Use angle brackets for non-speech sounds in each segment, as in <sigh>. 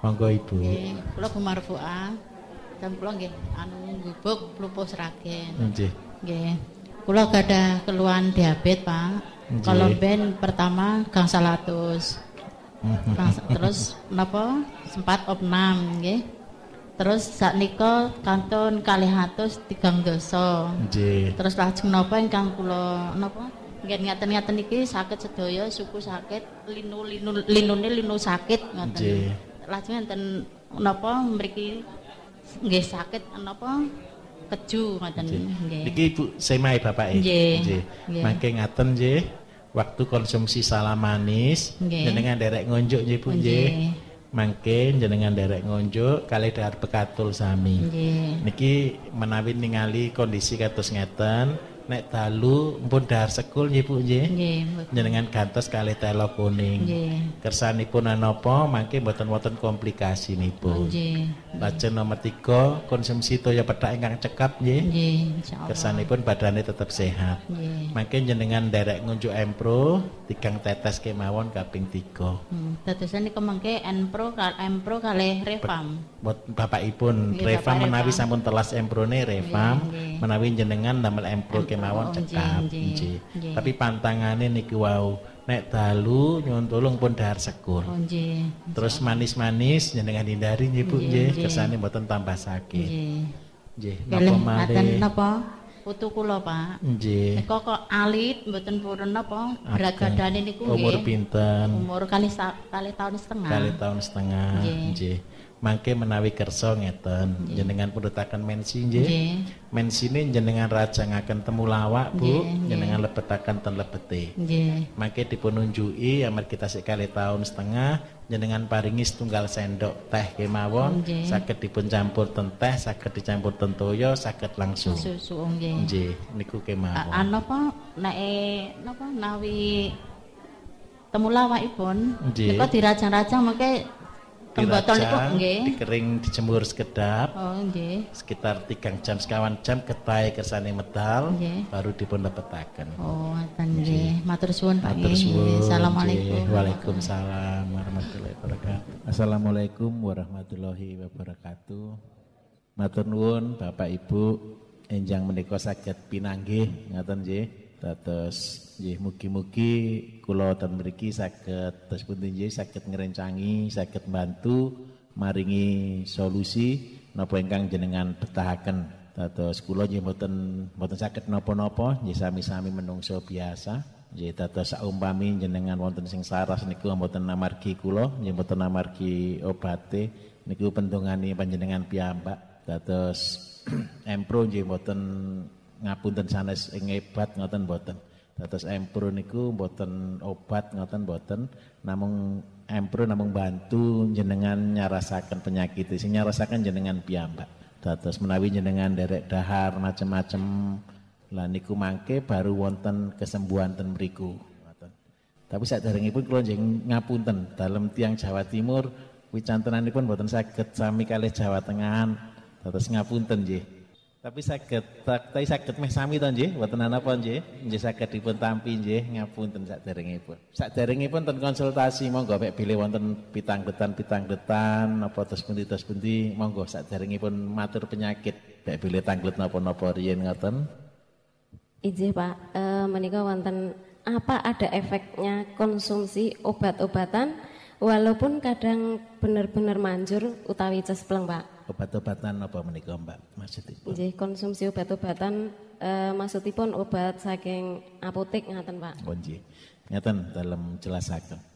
Monggo Ibu. Nggih, kula Marfu'a. Dan kula nggih anu gubuk lupus sragen. Nggih. Nggih. Kula gadah keluhan diabetes, Pak. Kalau ben pertama gang 100. <laughs> terus napa sempat opnam nggih. Terus saat niko kanton kalihatus tigang dosa. Terus lajeng napa ingkang kula napa nggih ngaten-ngaten iki sakit sedaya suku sakit linu linu linune linu sakit ngoten lajeng enten napa mriki nggih sakit napa keju ngoten nggih. Niki Ibu semahe bapake. Nggih. Mangke ngaten nggih. Waktu konsumsi salam manis jenengan derek ngonjuk nggih Bu nggih. Mangke jenengan derek ngonjuk kali dahar bekatul sami. Niki menawi ningali kondisi katus ngeten nek dalu pun dahar sekul nggih Bu nggih. jenengan gantos kalih telo kuning. Nggih. Kersanipun makin mangke mboten wonten nipun, oh, Nggih. Lajeng nomor 3 konsumsi toya pedak ingkang cekap nggih. Nggih, insyaallah. Kersanipun badane tetep sehat. Nggih. Mangke jenengan derek ngunjuk Empro tigang tetes kemawon kaping 3. Hmm, tetesan iki mengke Empro kal Empro kalih Revam buat bapak ibun Reva menawi sampun telas emprone Reva menawi jenengan damel empro kemawon oh, cekap nggih, Tapi pantangane niki wau nek dalu nyuwun tulung pun dahar sekur oh, Terus manis-manis jenengan hindari nih Bu Nggih, kesannya nggih. tambah sakit. Nggih. Nggih napa nopo napa? Putu kula, Pak. Nggih. kok kok alit mboten purun napa bragadane niku nggih. umur pinten? Umur kali kali tahun setengah. Kali tahun setengah mangke menawi kerso ngeten jenengan perutakan mensi mensi mensine jenengan ngakan temu lawak Bu jenengan lepetakan ten lepete yeah. mangke amar kita sekali tahun setengah jenengan paringi tunggal sendok teh kemawon sakit dipun campur ten teh sakit dicampur ten toyo sakit langsung susu nggih yeah. niku kemawon ano po nae nawi temulawak ibon? nika dirajang-rajang makai Pemboton itu Dikering dijemur sekedap. Oh okay. Sekitar tiga jam sekawan jam ketai kersane metal okay. baru dipun lebetaken. Oh ngaten nggih. Matur suwun Pak Matur suwun. Assalamualaikum. Waalaikumsalam warahmatullahi wabarakatuh. Assalamualaikum warahmatullahi wabarakatuh. Matur nuwun Bapak Ibu enjang menika sakit pinanggih ngaten Dados nggih mugi-mugi kula dan mriki saged terus pundi nggih saged ngrencangi, saged bantu maringi solusi napa ingkang jenengan betahaken. Dados kula nggih mboten mboten saged napa-napa, nggih sami-sami menungso biasa. Nggih dados saumpami jenengan wonten sing saras niku mboten amargi kula, nggih mboten amargi obate niku pendongane panjenengan piyambak. Dados <clears throat> Empro nggih mboten ngapunten sanes ing hebat ngoten boten Dados empro niku boten obat ngoten boten, namung empro namung bantu jenengan nyarasaken penyakit sing nyarasaken jenengan piyambak. Dados menawi jenengan derek dahar macem-macem lah niku mangke baru wonten kesembuhan ten beriku, Tapi saat pun kalau jeng ngapunten dalam tiang Jawa Timur wicantenanipun boten saya sami kali Jawa Tengahan. Terus ngapunten je. Tapi sakit, tapi sakit meh sami ton nggih, mboten napa nggih. Nggih saged dipun tampi pun, sak saderengipun. pun ten konsultasi monggo mek bilih wonten pitang detan, nopo tas pundi tas pundi monggo pun matur penyakit mek pilih tanglet nopo nopo riyen ngoten. Ije Pak, e, menikah wonten apa ada efeknya konsumsi obat-obatan walaupun kadang bener-bener manjur utawi cespleng Pak? obat-obatan apa menika Mbak maksudipun? Jadi konsumsi obat-obatan e, eh, pun obat saking apotek ngaten Pak. Oh dalam Ngaten dalam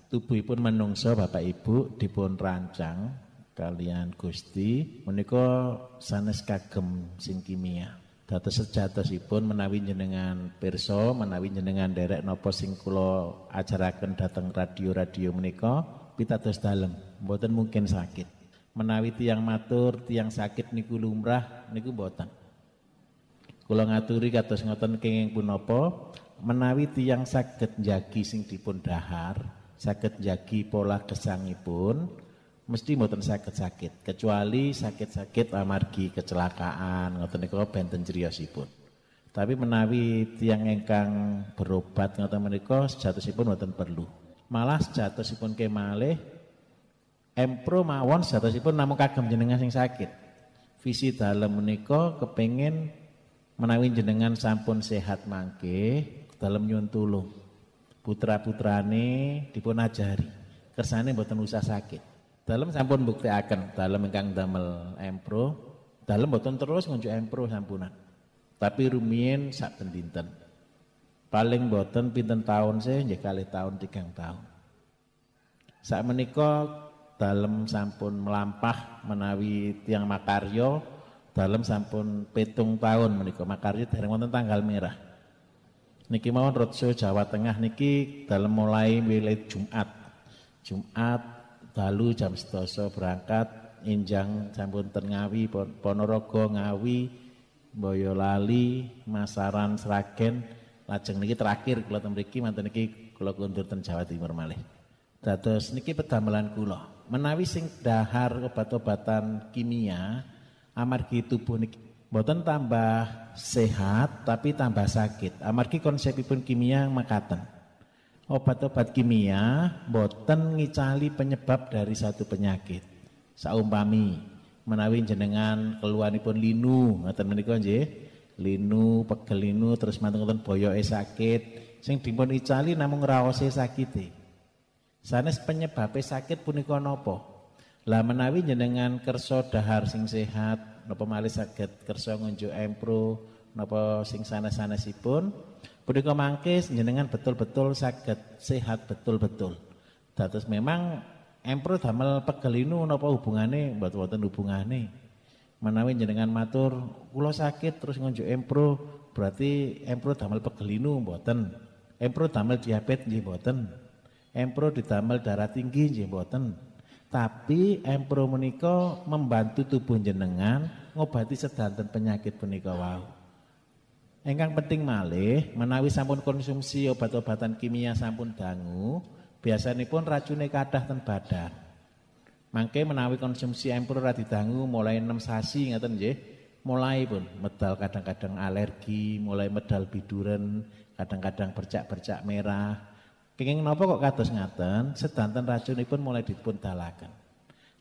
Tubuh pun menungso Bapak Ibu dipun rancang kalian Gusti menika sanes kagem sing kimia. Dados pun menawi jenengan perso menawi jenengan derek nopo sing kula ajaraken radio radio-radio menika pitados dalam mboten mungkin sakit menawi tiang matur, tiang sakit niku lumrah niku boten. Kula ngaturi kados ngoten kenging punapa, menawi tiang sakit njagi sing dipun dahar, sakit njagi pola pun, mesti mboten sakit sakit, kecuali sakit-sakit amargi kecelakaan ngoten niku benten criyosipun. Tapi menawi tiang engkang berobat ngoten menika sejatosipun mboten perlu. Malah sejatosipun kemalih Empro mawon pun namung kagem jenengan sing sakit. Visi dalem menika kepengen menawin jenengan sampun sehat mangke dalem nyuwun tulung. Putra-putrane dipun ajari. Kersane mboten usah sakit. Dalem sampun akan dalem ingkang damel Empro, dalem mboten terus ngunjuk Empro sampunan. Tapi rumien sak pendinten. Paling mboten pinten tahun sih nggih kalih tahun, tigang tahun. Saat menika dalam sampun melampah menawi tiang makaryo dalam sampun petung tahun menikah makaryo dari wonten tanggal merah niki mau roadshow Jawa Tengah niki dalam mulai wilayah Jumat Jumat lalu jam setoso berangkat injang sampun tengawi Ponorogo Ngawi Boyolali Masaran Sragen lajeng niki terakhir kula temriki mantan niki kula kundur ten Jawa Timur malih Dados niki pedamelan kula. Menawi sing dahar obat-obatan kimia amargi tubuh niki boten tambah sehat tapi tambah sakit. Amargi konsepipun kimia makaten. Obat-obat kimia boten ngicali penyebab dari satu penyakit. Saumpami menawi jenengan keluhanipun linu ngoten menika nggih. Linu, pegel linu terus mantun boyoke sakit sing dipun icali namung raose sakite. Sanes penyebabe sakit punika napa? Lah menawi jenengan kerso dahar sing sehat, nopo malih sakit kerso ngunjuk empro nopo sing sana si pun, punika mangkes, jenengan betul-betul sakit sehat betul-betul. Dados memang empro damel pegelinu nopo hubungane buat wonten hubungane. Menawi jenengan matur kula sakit terus ngunjuk empro berarti empro damel pegelinu buatan, Empro damel diabetes nggih mboten. Empro didamel darah tinggi nggih mboten. Tapi empro menika membantu tubuh jenengan ngobati sedanten penyakit punika wau. Engkang penting malih menawi sampun konsumsi obat-obatan kimia sampun dangu, pun racune kadah ten badan. Mangke menawi konsumsi empro ra didangu mulai 6 sasi ngaten nggih. mulai pun medal kadang-kadang alergi, mulai medal biduren, kadang-kadang bercak-bercak merah, Kenging nopo kok kados ngaten, sedanten racunipun mulai dipun dalaken.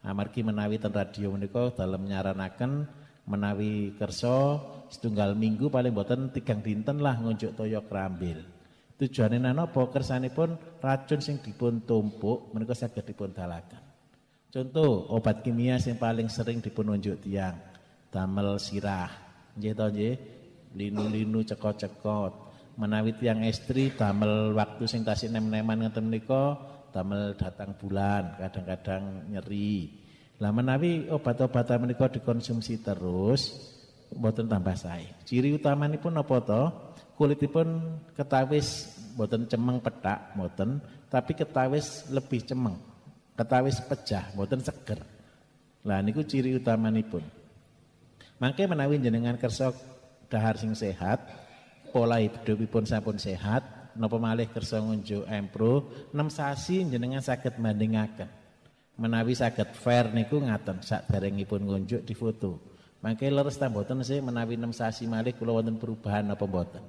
Amargi menawi ten radio menika dalam nyaranaken menawi kerso setunggal minggu paling boten tigang dinten lah ngunjuk toyo kerambil. Tujuane napa kersanipun racun sing dipun tumpuk menika saged dipun dalaken. Contoh obat kimia sing paling sering dipun unjuk tiang, damel sirah. Nggih to nggih? Linu-linu cekot-cekot menawi yang istri damel waktu sing tasik nem-neman ngeten menika damel datang bulan kadang-kadang nyeri. Lah menawi obat-obatan menika dikonsumsi terus boten tambah sae. Ciri utama utamanipun apa to? Kulitipun ketawis boten cemeng petak boten tapi ketawis lebih cemeng. Ketawis pecah boten seger. Lah niku ciri utamanipun. Mangke menawi jenengan kersok dahar sing sehat, pola hidup hidupipun sampun sehat napa malih kersa ngunjuk empro nem sasi jenengan sakit mendingakan, menawi sakit fair niku ngaten pun ngunjuk difoto mangke leres ta mboten sih menawi nem sasi malih kula wonten perubahan no mboten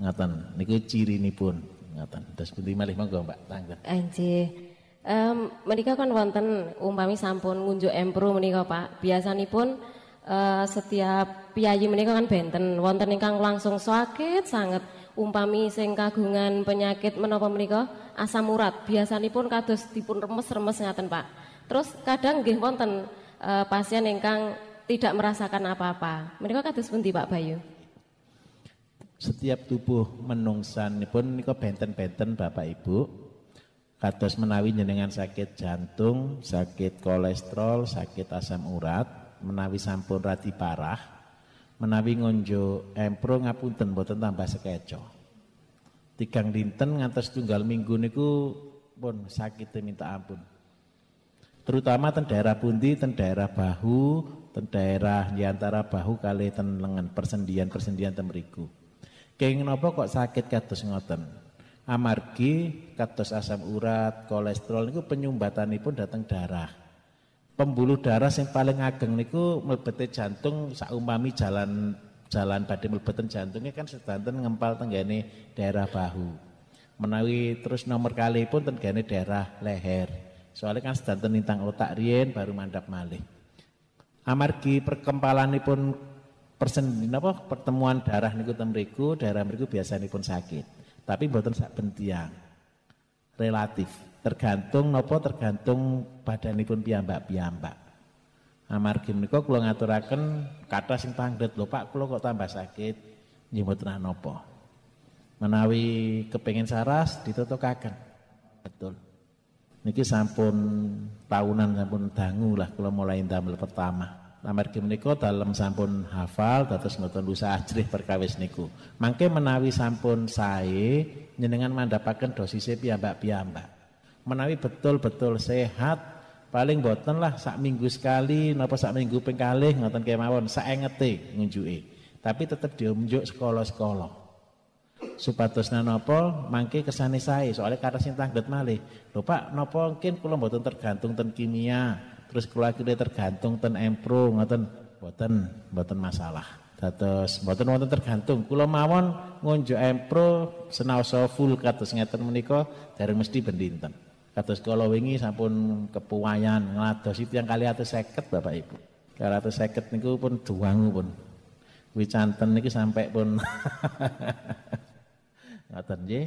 ngaten niku pun ngaten terus pundi malih monggo Mbak tangga. Anjir Um, mereka kan wonten umpami sampun ngunjuk empro menika Pak. Biasanipun uh, setiap piyayi menika kan benten wonten ingkang langsung sakit sangat umpami sing kagungan penyakit menapa menika asam urat biasanipun kados dipun remes-remes ngaten Pak terus kadang nggih wonten e, pasien ingkang tidak merasakan apa-apa menika kados pundi Pak Bayu setiap tubuh pun nika benten-benten Bapak Ibu kados menawi jenengan sakit jantung sakit kolesterol sakit asam urat menawi sampun radi parah menawi ngonjo empro ngapunten boten tambah sekeco tigang dinten ngantos tunggal minggu niku pun sakit minta ampun terutama ten daerah pundi ten daerah bahu ten daerah diantara bahu kali ten lengan persendian persendian temeriku. Kayak nopo kok sakit katus ngoten amargi katus asam urat kolesterol niku penyumbatan pun datang darah pembuluh darah yang paling ageng niku mlebete jantung saumami jalan jalan badai mlebeten jantungnya kan sedanten ngempal tenggane daerah bahu. Menawi terus nomor kali pun tenggane daerah leher. Soalnya kan sedanten nintang otak rien baru mandap malih. Amargi pun persen apa pertemuan darah niku temriku, darah mriku pun sakit. Tapi boten sak bentiang. Relatif tergantung nopo tergantung badanipun piyambak-piyambak. Amargi menika kula ngaturaken kata sing pangdet lho Pak kula kok tambah sakit nyimut nopo. Menawi kepengen saras ditutukaken. Betul. Niki sampun tahunan sampun dangu lah kalau mulai damel pertama. Amargi menika dalam sampun hafal dados mboten usah ajrih perkawis niku. Mangke menawi sampun sae nyenengan mandhapaken dosisnya piyambak-piyambak menawi betul-betul sehat paling boten lah sak minggu sekali napa sak minggu ping kalih ngoten kemawon saengete ngunjuke tapi tetap diunjuk sekolah-sekolah supados napa mangke kesane sae soalnya kata sing tangget malih lho Pak napa mungkin kula mboten tergantung ten kimia terus kula kira tergantung ten empro ngoten boten boten masalah dados boten wonten tergantung kula mawon ngunjuk empro senaosa full kados ngeten menika dari mesti bendinten Kados kalau wingi sampun kepuwayan itu yang kali atas seket Bapak Ibu. Kali atas seket niku pun duwangu pun. Wicanten niku sampai pun <laughs> ngatan je.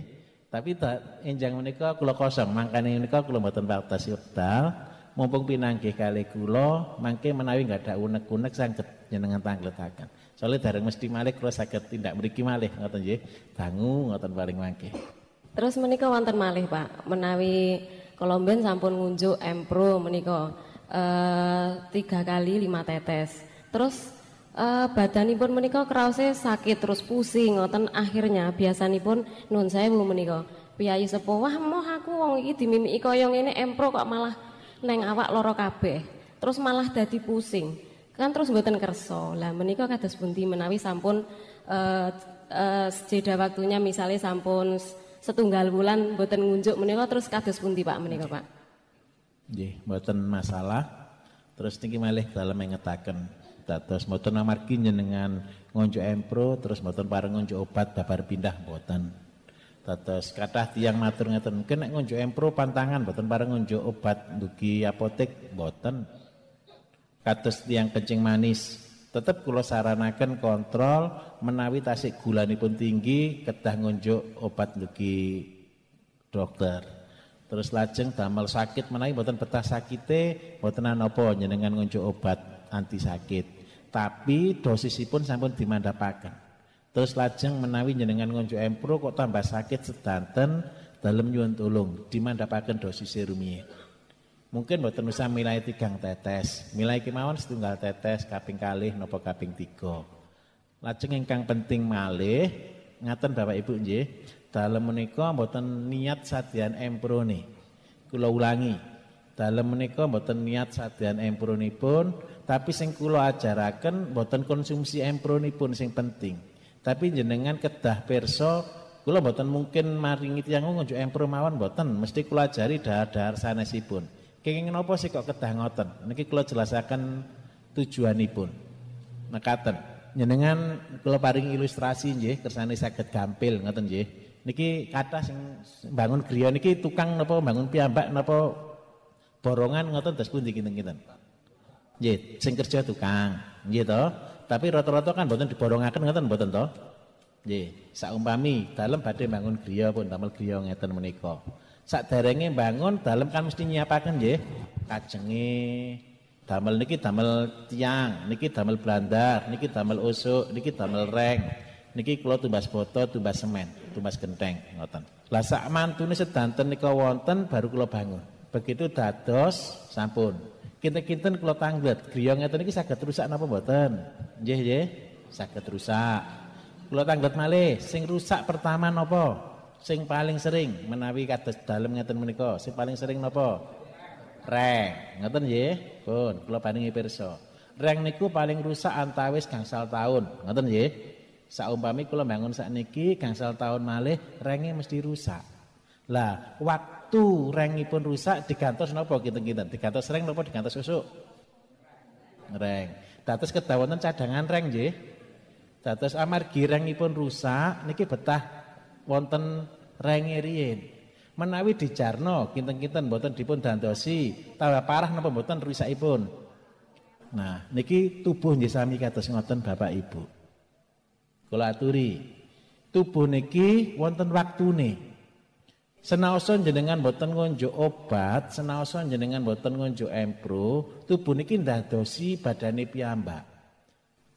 Tapi tak injang menikah kulo kosong, mangkane menikah kulo mboten patos wekdal. Mumpung pinanggih kali kulo, mangke menawi nggak ada unek-unek sangket jenengan tanggletakan. Soalnya dari mesti malik kulo sakit tindak beriki malih ngatan je. Tangguh ngatan paling mangke. Terus menikah wonten malih Pak, menawi Kolomben sampun ngunjuk Empro menika eh tiga kali lima tetes. Terus eh, badanipun menika kraose sakit terus pusing ngoten akhirnya biasa biasanipun nun sewu menika. Piyayi sepuh, wah moh aku wong iki dimimiki kaya ngene Empro kok malah neng awak loro kabeh. Terus malah dadi pusing. Kan terus buatan kerso. Lah menika kados pundi menawi sampun eh, eh jeda waktunya misalnya sampun setunggal bulan buatan ngunjuk menika terus kados pundi Pak menika Pak? Nggih, buatan masalah. Terus tinggi malih dalem ngetaken dados mboten amargi dengan ngunjuk empro terus mboten pareng ngunjuk obat babar pindah buatan Dados kathah tiang matur ngeten, kena ngunjuk empro pantangan buatan pareng ngunjuk obat duki apotek buatan Kados tiang kencing manis tetap kalau saranakan kontrol menawi tasik gula ini pun tinggi kedah ngunjuk obat dugi dokter terus lajeng damel sakit menawi buatan betah sakite boten napa njenengan ngunjuk obat anti sakit tapi pun sampun dimandhapaken terus lajeng menawi nyenengan ngunjuk empro kok tambah sakit sedanten dalam nyuwun tulung dimandapaken dosis serumnya. Mungkin mboten usah milai tigang tetes. Milai kemawon setunggal tetes kaping kalih nopo kaping tiga. Lajeng ingkang penting malih ngaten Bapak Ibu nggih, dalem menika mboten niat empro nih, Kula ulangi, dalem menika mboten niat nih pun, tapi sing kula ajaraken mboten konsumsi pun sing penting. Tapi jenengan kedah perso kula mboten mungkin maringi tiyang ngunjuk empro mawon mboten, mesti kula ajari dahar-dahar sanesipun nggak napa sih kok kedah ngoten? Niki kula jelasaken tujuanipun. Mekaten. Jenengan kula paring ilustrasi nggih kersane saged gampil ngoten nggih. Niki kata sing bangun griya niki tukang napa bangun piyambak napa borongan ngoten terus pundi kinten-kinten. Nggih, sing kerja tukang, nggih to. Tapi rata-rata kan mboten diborongaken ngoten mboten to. Nggih, saumpami dalem badhe bangun griya pun damel griya ngeten menika. Sak Saderenge bangun dalam kan mesti nyiapaken nggih. kacengi, damel niki damel tiang, niki damel blandar, niki damel usuk, niki damel reng. Niki kalau tumbas foto, tumbas semen, tumbas genteng ngoten. Lah sak mantune sedanten nika wonten baru kula bangun. Begitu dados sampun. Kinten-kinten kula tanggut, griya ngeten niki saged rusak napa mboten? Nggih, nggih. Saged rusak. Kula tanggut malih, sing rusak pertama nopo sing paling sering menawi kata dalam ngeten menika sing paling sering nopo, reng ngeten nggih pun kula paringi pirsa reng niku paling rusak antawis gangsal tahun ngeten nggih saumpami kula bangun sakniki gangsal tahun malih renge mesti rusak lah waktu pun rusak digantos nopo kita kita digantos reng nopo digantos susu, reng datus ketawonan cadangan reng datus amar amargi pun rusak niki betah wonten rengirin, Menawi dijarno kinten-kinten boten dipun dandosi, tawa parah napa boten rusakipun. Nah, niki tubuh nggih sami kados ngoten Bapak Ibu. Kula aturi, tubuh niki wonten waktune. Senaoson jenengan boten ngonjo obat, senaoson jenengan boten ngonjo empro, tubuh niki ndadosi badane piyambak.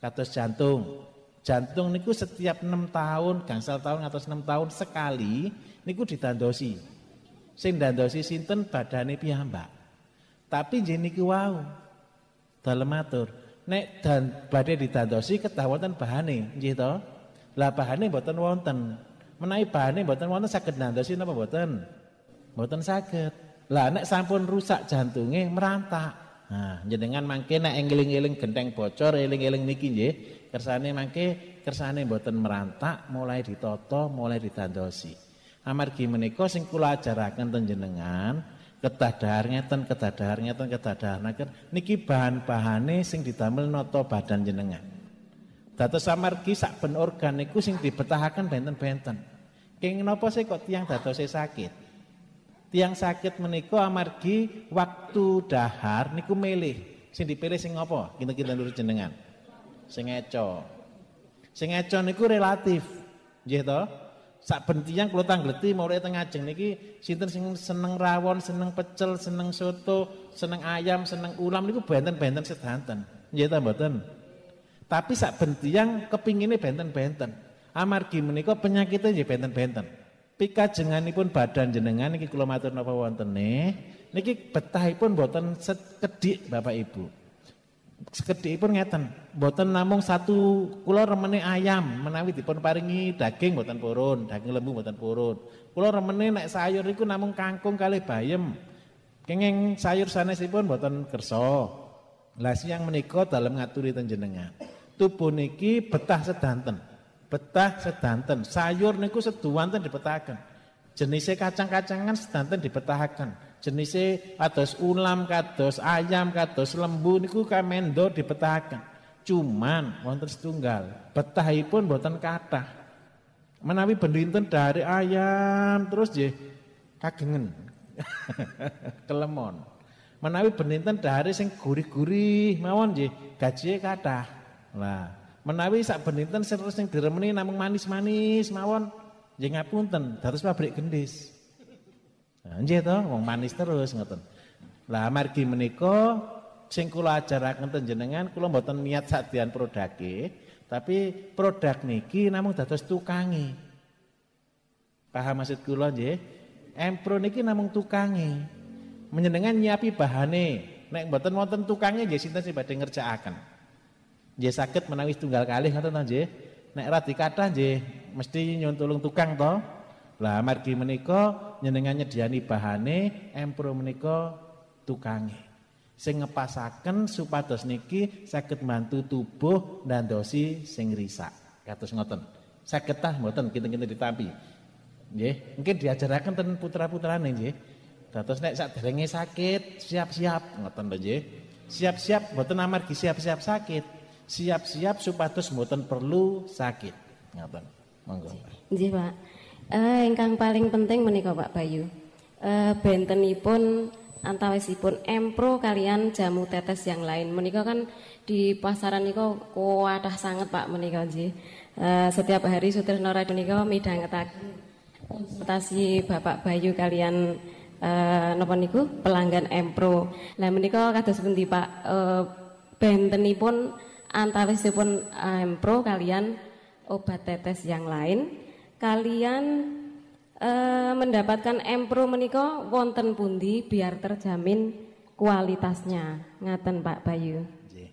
Kados jantung, Jantung niku setiap enam tahun, gangsal tahun atau enam tahun sekali niku ditandosi. Sing dandosi sinten badane piyambak. Tapi jeneng niku wau. Dalem atur. Nek dan badhe ditandosi ketahuan bahane, nggih to? Lah bahane mboten wonten. Menawi bahane mboten wonten saged dandosi napa mboten? Mboten saged. Lah nek sampun rusak jantungnya merantak. Nah, jenengan mangke nek eling-eling genteng bocor, eling-eling niki nggih, kersane mangke kersane boten merantak mulai ditoto mulai ditandosi amargi menika sing kula ajaraken ten jenengan dahar ngeten kedah ngeten niki bahan-bahane sing didamel noto badan jenengan dados amargi ben organ niku sing dibetahaken benten-benten kenging napa sih kok tiang dadose sakit tiang sakit menika amargi waktu dahar niku milih sing dipilih sing apa kinten-kinten lur jenengan sing eco. Sing eco niku relatif. Nggih to? Saben tiyang kula tangleti mulai teng ngajeng niki sinten sing seneng rawon, seneng pecel, seneng soto, seneng ayam, seneng ulam niku benten-benten sedanten. Nggih ta mboten? Tapi saben keping kepingine benten-benten. Amargi menika penyakitnya nggih benten-benten. pun badan jenengan niki kula matur napa wontene niki betahipun boten sekedik Bapak Ibu sekedhik pun ngeten, boten namung satu kula remene ayam menawi dipun paringi daging boten purun, daging lembu boten purun. Kula remene nek sayur iku namung kangkung kali bayem. Kenging sayur sanesipun boten kersa. Lah siyang menika dalam ngaturi ten jenengan. Tubuh niki betah sedanten. Betah sedanten. Sayur niku sedanten dibetahaken. jenisnya kacang-kacangan sedanten dipetahkan jenisnya kados ulam, kados ayam, kados lembu niku kamendo dipetakan Cuman wonten setunggal, betahipun boten kata Menawi bendinten dari ayam terus nggih kagengen. <laughs> Kelemon. Menawi bendinten dari sing gurih-gurih mawon nggih gajihe kathah. Lah, menawi sak beninten terus sing diremeni namung manis-manis mawon nggih ngapunten, terus pabrik gendis. Nanti nggih to, wong manis terus ngoten. Lah margi menika sing kula ajaraken jenengan, kula mboten niat sadyan produke, tapi produk niki namung dados tukangi, Paham maksud kula nggih? Empro niki namung tukangi, menyenengan nyiapi bahane. Nek mboten wonten tukangnya nggih sinten sing badhe ngerjakaken. Nggih sakit menawi tunggal kali ngoten to nggih. Nek ra kata nggih mesti nyuwun tukang to. Lah margi menika nyenengan nyediani bahane empro meniko tukange sing ngepasaken supados niki saged bantu tubuh ndandosi sing risak kados ngoten saged tah mboten kinten-kinten ditampi nggih mungkin diajarakan ten putra-putrane nggih dados nek saderenge sakit siap-siap ngoten lho nggih siap-siap mboten amargi siap-siap sakit siap-siap supados mboten perlu sakit ngoten monggo nggih Pak Uh, ingkang paling penting menikah Pak Bayu. Uh, bentenipun antawisipun empro kalian jamu tetes yang lain. Menikah kan di pasaran niko kuatah sangat Pak menikah ji Uh, eh, setiap hari Sutirno Radio Midang ketak konsultasi Bapak Bayu kalian uh, Nopo niku pelanggan empro. Nah menikah kata sebenti Pak? Uh, bentenipun antawisipun empro kalian obat tetes yang lain kalian e, mendapatkan empro menika wonten pundi biar terjamin kualitasnya ngaten Pak Bayu nggih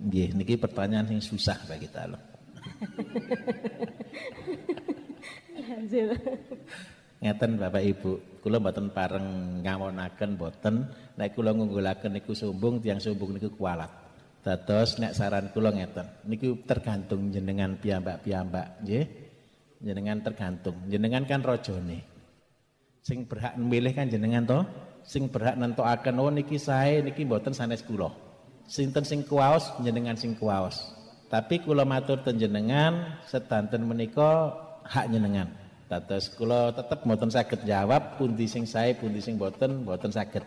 nggih niki pertanyaan yang susah bagi kita loh ngeten Bapak Ibu kula mboten pareng ngawonaken mboten nek kula ngunggulaken niku sumbung tiang sumbung niku kualat dados nek saran kula ngeten niku tergantung jenengan piyambak-piyambak nggih jenengan tergantung jenengan kan rojone sing berhak memilih kan jenengan toh. sing berhak akan. oh niki saya niki mboten sanes Sing sinten sing kuwaos jenengan sing kuwaos tapi kulo matur ten jenengan sedanten menika hak jenengan Tatas kulo tetep boten sakit jawab pundi sing saya, pundi sing boten boten sakit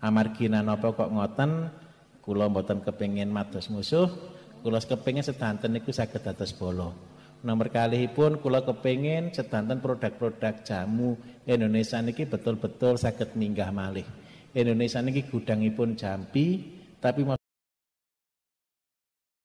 amargi napa kok ngoten kulo boten kepingin matos musuh kulo kepingin setanten niku sakit atas bolo Nomor nah, kali pun kula kepingin sedanten produk-produk jamu Indonesia niki betul-betul sakit minggah malih. Indonesia niki gudangipun jampi tapi